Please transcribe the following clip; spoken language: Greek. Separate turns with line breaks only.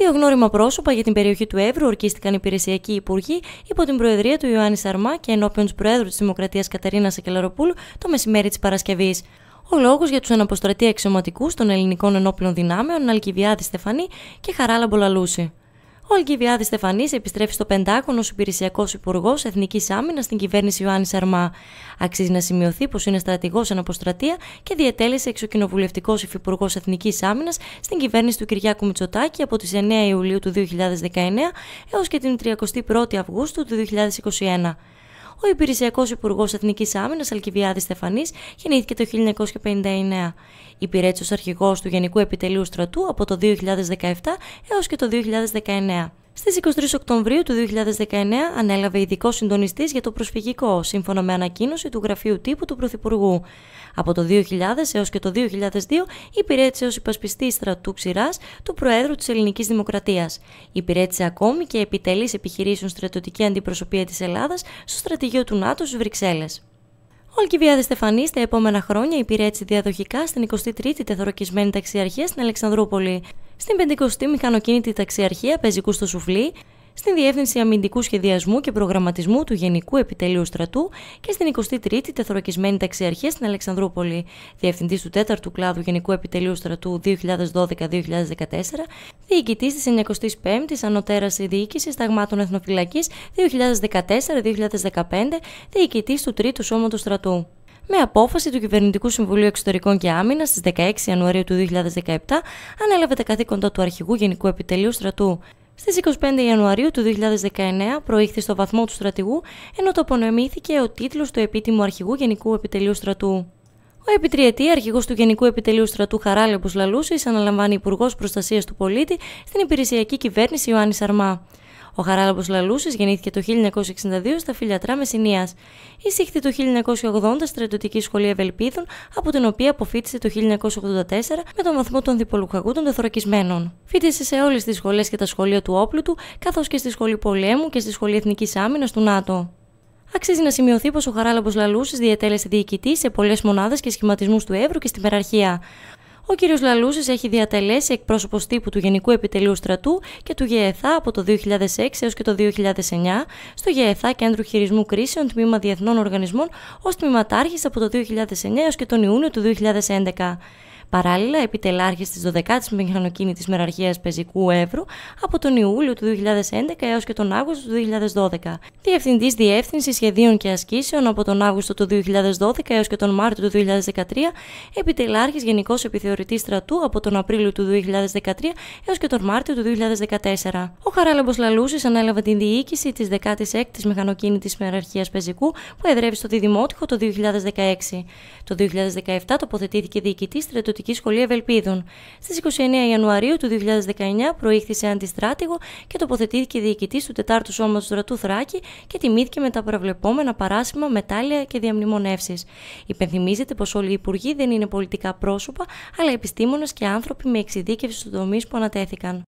Δύο γνώριμα πρόσωπα για την περιοχή του Εύρου ορκίστηκαν υπηρεσιακοί υπουργοί υπό την Προεδρία του Ιωάννη Σαρμά και ενώπιον τους Προέδρου της Δημοκρατίας Κατερίνας Σακελαροπούλου το μεσημέρι της Παρασκευής. Ο λόγος για τους αναποστρατεί αξιωματικού των ελληνικών ενόπλων δυνάμεων Αλκιβιάδη Στεφανή και Χαράλα Μπολαλούση. Ο Αλκιβιάδης Στεφανής επιστρέφει στο πεντάγωνο ως υπηρεσιακός υπουργός Εθνικής Άμυνας στην κυβέρνηση Ιωάννης Σαρμά. Αξίζει να σημειωθεί πως είναι στρατηγός εν αποστρατεία και διετέλεσε εξοκοινοβουλευτικός υφυπουργός Εθνικής Άμυνας στην κυβέρνηση του Κυριάκου Μητσοτάκη από τις 9 Ιουλίου του 2019 έως και την 31 Αυγούστου του 2021 ο Υπηρεσιακός Υπουργός Εθνικής Άμυνας Αλκιβιάδη Στεφανής γεννήθηκε το 1959. Υπηρέτησε ως αρχηγός του Γενικού Επιτελείου Στρατού από το 2017 έως και το 2019. Στι 23 Οκτωβρίου του 2019 ανέλαβε ειδικό συντονιστής για το προσφυγικό, σύμφωνα με ανακοίνωση του Γραφείου Τύπου του Πρωθυπουργού. Από το 2000 έως και το 2002 υπηρέτησε ως υπασπιστή στρατού ξηράς του Προέδρου της Ελληνικής Δημοκρατίας. Υπηρέτησε ακόμη και επιτελείς επιχειρήσεων στρατιωτική αντιπροσωπεία της Ελλάδας στο στρατηγείο του ΝΑΤΟ Βρυξέλλε. Ο Αλκιβιάδη Στεφανής τα επόμενα χρόνια υπηρέτησε διαδοχικά στην 23η Τεθωροκισμένη Ταξιαρχία στην Αλεξανδρούπολη στην 50η Μηχανοκίνητη Ταξιαρχία Πεζικού στο Σουφλί, στην Διεύθυνση Αμυντικού Σχεδιασμού και Προγραμματισμού του Γενικού Επιτελείου Στρατού και στην 23η Τεθωρακισμένη Ταξιαρχία στην Αλεξανδρούπολη. Διευθυντής του 4ου Κλάδου Γενικού Επιτελείου Στρατού 2012-2014, διοικητής της 95η Ανωτέρας Διοίκησης Σταγμάτων Εθνοφυλακής 2014-2015, διοικητής του 3ου Σώματος Στρατού με απόφαση του Κυβερνητικού Συμβουλίου Εξωτερικών και Άμυνας στις 16 Ιανουαρίου του 2017 ανέλαβε τα καθήκοντα του Αρχηγού Γενικού Επιτελείου Στρατού. Στις 25 Ιανουαρίου του 2019 προήχθη στο βαθμό του στρατηγού, ενώ το ο τίτλος του επίτιμου Αρχηγού Γενικού Επιτελείου Στρατού. Ο επιτριετή αρχηγός του Γενικού Επιτελείου Στρατού Χαράλεμπος Λαλούσης αναλαμβάνει Υπουργός Προστασίας του Πολίτη στην υπηρεσιακή κυβέρνηση Ιωάννης Σαρμά. Ο Χαράλαμπος Λαλούσης γεννήθηκε το 1962 στα Φιλιατρά Μεσσηνίας. Εισήχθη το 1980 στρατιωτική σχολή Ευελπίδων, από την οποία αποφύτησε το 1984 με τον βαθμό των διπολουχαγού των τεθωρακισμένων. Φίτησε σε όλες τις σχολές και τα σχολεία του όπλου του, καθώς και στη σχολή πολέμου και στη σχολή εθνικής άμυνας του ΝΑΤΟ. Αξίζει να σημειωθεί πως ο Χαράλαμπος Λαλούσης διετέλεσε διοικητή σε πολλές μονάδες και σχηματισμούς του Εύρου και στην Περαρχία. Ο κ. Λαλούσης έχει διατελέσει εκπρόσωπος τύπου του Γενικού Επιτελείου Στρατού και του ΓΕΘΑ από το 2006 έως και το 2009 στο ΓΕΘΑ Κέντρο Χειρισμού Κρίσεων Τμήμα Διεθνών Οργανισμών ως τμήματάρχης από το 2009 έως και τον Ιούνιο του 2011. Παράλληλα, επιτελάρχη της 12η μηχανοκίνητης μεραρχίας Πεζικού Εύρου από τον Ιούλιο του 2011 έως και τον Αύγουστο του 2012. Διευθυντής Διεύθυνσης Σχεδίων και Ασκήσεων από τον Αύγουστο του 2012 έως και τον Μάρτιο του 2013, επιτελάρχης Γενικός Επιθεωρητής Στρατού από τον Απρίλιο του 2013 έως και τον Μάρτιο του 2014. Ο Χαράλαμπος Λαλούσης ανέλαβε την διοίκηση της 16η Μηχανοκίνητης Μεραρχίας Πεζικού που εδρεύει στο Διδημότυχο το 2016. Το 2017 τοποθετήθηκε διοικητής Τική Σχολή Ευελπίδων. Στις 29 Ιανουαρίου του 2019 προήχθησε αντιστράτηγο και τοποθετήθηκε διοικητής του 4ου Σώματο Στρατού Θράκη και τιμήθηκε με τα προβλεπόμενα παράσημα, μετάλλια και διαμνημονεύσεις. Υπενθυμίζεται πως όλοι οι υπουργοί δεν είναι πολιτικά πρόσωπα, αλλά επιστήμονες και άνθρωποι με εξειδίκευση στους τομείς που ανατέθηκαν.